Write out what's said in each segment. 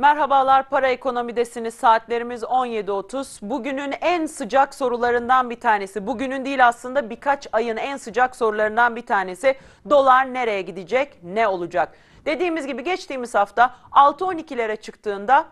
Merhabalar Para Ekonomi'desiniz. Saatlerimiz 17.30. Bugünün en sıcak sorularından bir tanesi. Bugünün değil aslında birkaç ayın en sıcak sorularından bir tanesi. Dolar nereye gidecek, ne olacak? Dediğimiz gibi geçtiğimiz hafta 6.12'lere çıktığında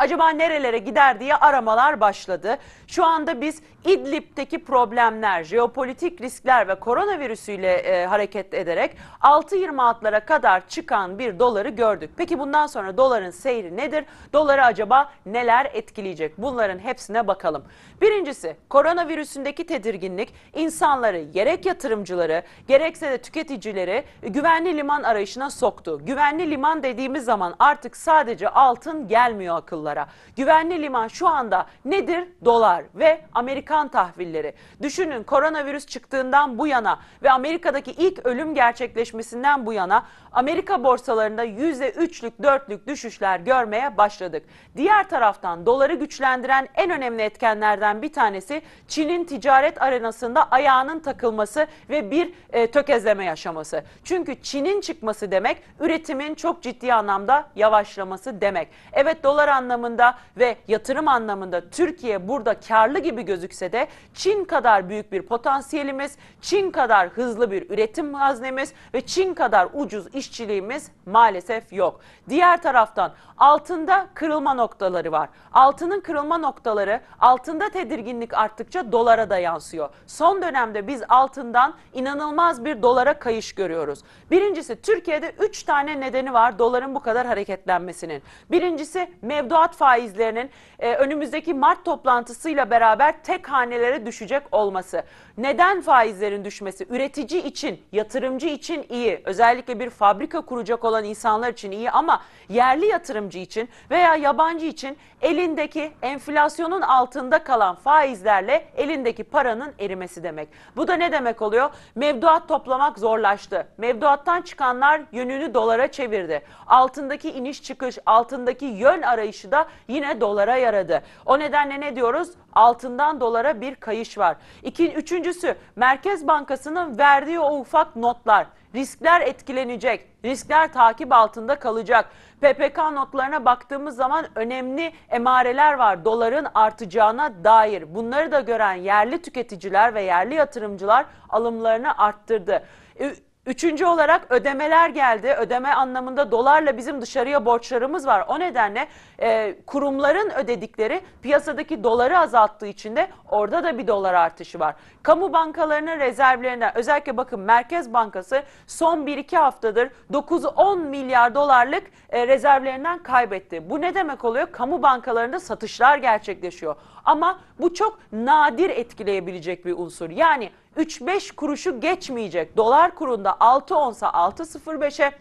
Acaba nerelere gider diye aramalar başladı. Şu anda biz İdlib'deki problemler, jeopolitik riskler ve koronavirüsüyle e, hareket ederek 6.26'lara kadar çıkan bir doları gördük. Peki bundan sonra doların seyri nedir? Doları acaba neler etkileyecek? Bunların hepsine bakalım. Birincisi koronavirüsündeki tedirginlik insanları gerek yatırımcıları gerekse de tüketicileri güvenli liman arayışına soktu. Güvenli liman dediğimiz zaman artık sadece altın gelmiyor akıllara dolara. Güvenli liman şu anda nedir? Dolar ve Amerikan tahvilleri. Düşünün koronavirüs çıktığından bu yana ve Amerika'daki ilk ölüm gerçekleşmesinden bu yana Amerika borsalarında %3'lük 4'lük düşüşler görmeye başladık. Diğer taraftan doları güçlendiren en önemli etkenlerden bir tanesi Çin'in ticaret arenasında ayağının takılması ve bir e, tökezleme yaşaması. Çünkü Çin'in çıkması demek üretimin çok ciddi anlamda yavaşlaması demek. Evet dolar anlamı anlamında ve yatırım anlamında Türkiye burada karlı gibi gözükse de Çin kadar büyük bir potansiyelimiz, Çin kadar hızlı bir üretim haznemiz ve Çin kadar ucuz işçiliğimiz maalesef yok. Diğer taraftan altında kırılma noktaları var. Altının kırılma noktaları altında tedirginlik arttıkça dolara da yansıyor. Son dönemde biz altından inanılmaz bir dolara kayış görüyoruz. Birincisi Türkiye'de 3 tane nedeni var doların bu kadar hareketlenmesinin. Birincisi mevduat mevduat faizlerinin e, önümüzdeki Mart toplantısıyla beraber tek hanelere düşecek olması. Neden faizlerin düşmesi? Üretici için, yatırımcı için iyi. Özellikle bir fabrika kuracak olan insanlar için iyi ama yerli yatırımcı için veya yabancı için elindeki enflasyonun altında kalan faizlerle elindeki paranın erimesi demek. Bu da ne demek oluyor? Mevduat toplamak zorlaştı. Mevduattan çıkanlar yönünü dolara çevirdi. Altındaki iniş çıkış, altındaki yön arayışı da yine dolara yaradı. O nedenle ne diyoruz? Altından dolara bir kayış var. İkin, üçüncüsü Merkez Bankası'nın verdiği o ufak notlar. Riskler etkilenecek, riskler takip altında kalacak. PPK notlarına baktığımız zaman önemli emareler var doların artacağına dair. Bunları da gören yerli tüketiciler ve yerli yatırımcılar alımlarını arttırdı. Üçüncü olarak ödemeler geldi. Ödeme anlamında dolarla bizim dışarıya borçlarımız var. O nedenle e, kurumların ödedikleri piyasadaki doları azalttığı için de orada da bir dolar artışı var. Kamu bankalarının rezervlerine özellikle bakın Merkez Bankası son 1-2 haftadır 9-10 milyar dolarlık e, rezervlerinden kaybetti. Bu ne demek oluyor? Kamu bankalarında satışlar gerçekleşiyor. Ama bu çok nadir etkileyebilecek bir unsur. Yani 3-5 kuruşu geçmeyecek. Dolar kurunda 6.10'sa 6.05'e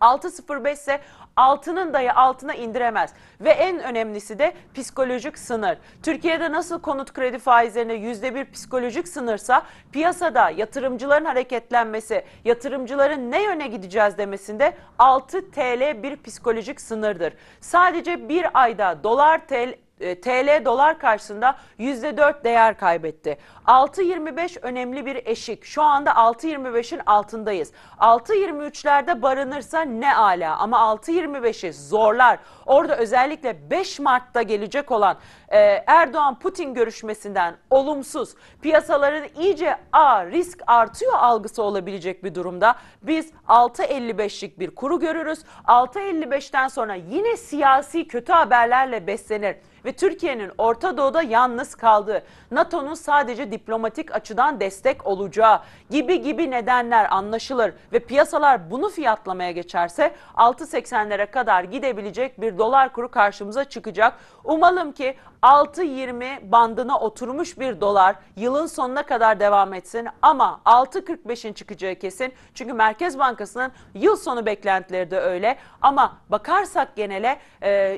6.05 ise altının dayı altına indiremez. Ve en önemlisi de psikolojik sınır. Türkiye'de nasıl konut kredi faizlerine yüzde bir psikolojik sınırsa piyasada yatırımcıların hareketlenmesi, yatırımcıların ne yöne gideceğiz demesinde 6 TL bir psikolojik sınırdır. Sadece bir ayda dolar TL e, TL dolar karşısında %4 değer kaybetti. 6.25 önemli bir eşik. Şu anda 6.25'in altındayız. 6.23'lerde barınırsa ne ala ama 6.25'i zorlar. Orada özellikle 5 Mart'ta gelecek olan e, Erdoğan-Putin görüşmesinden olumsuz piyasaların iyice a risk artıyor algısı olabilecek bir durumda. Biz 6.55'lik bir kuru görürüz. 6.55'ten sonra yine siyasi kötü haberlerle beslenir ve Türkiye'nin Orta Doğu'da yalnız kaldığı, NATO'nun sadece diplomatik açıdan destek olacağı gibi gibi nedenler anlaşılır ve piyasalar bunu fiyatlamaya geçerse 6.80'lere kadar gidebilecek bir dolar kuru karşımıza çıkacak. Umalım ki 6.20 bandına oturmuş bir dolar yılın sonuna kadar devam etsin ama 6.45'in çıkacağı kesin. Çünkü Merkez Bankası'nın yıl sonu beklentileri de öyle ama bakarsak genele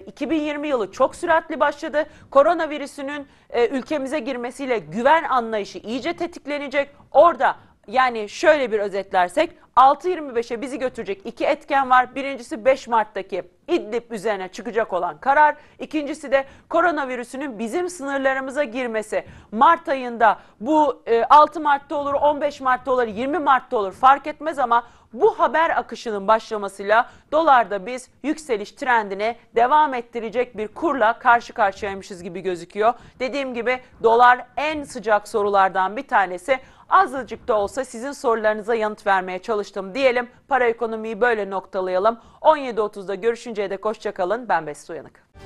2020 e, yılı çok süratli başlıyor başladı. Koronavirüsünün e, ülkemize girmesiyle güven anlayışı iyice tetiklenecek. Orada yani şöyle bir özetlersek 6.25'e bizi götürecek iki etken var. Birincisi 5 Mart'taki İdlib üzerine çıkacak olan karar. İkincisi de koronavirüsünün bizim sınırlarımıza girmesi. Mart ayında bu 6 e, Mart'ta olur, 15 Mart'ta olur, 20 Mart'ta olur fark etmez ama bu haber akışının başlamasıyla dolarda biz yükseliş trendine devam ettirecek bir kurla karşı karşıyaymışız gibi gözüküyor. Dediğim gibi dolar en sıcak sorulardan bir tanesi. Azıcık da olsa sizin sorularınıza yanıt vermeye çalıştım diyelim. Para ekonomiyi böyle noktalayalım. 17.30'da görüşünceye dek hoşçakalın. Ben Beste Uyanık.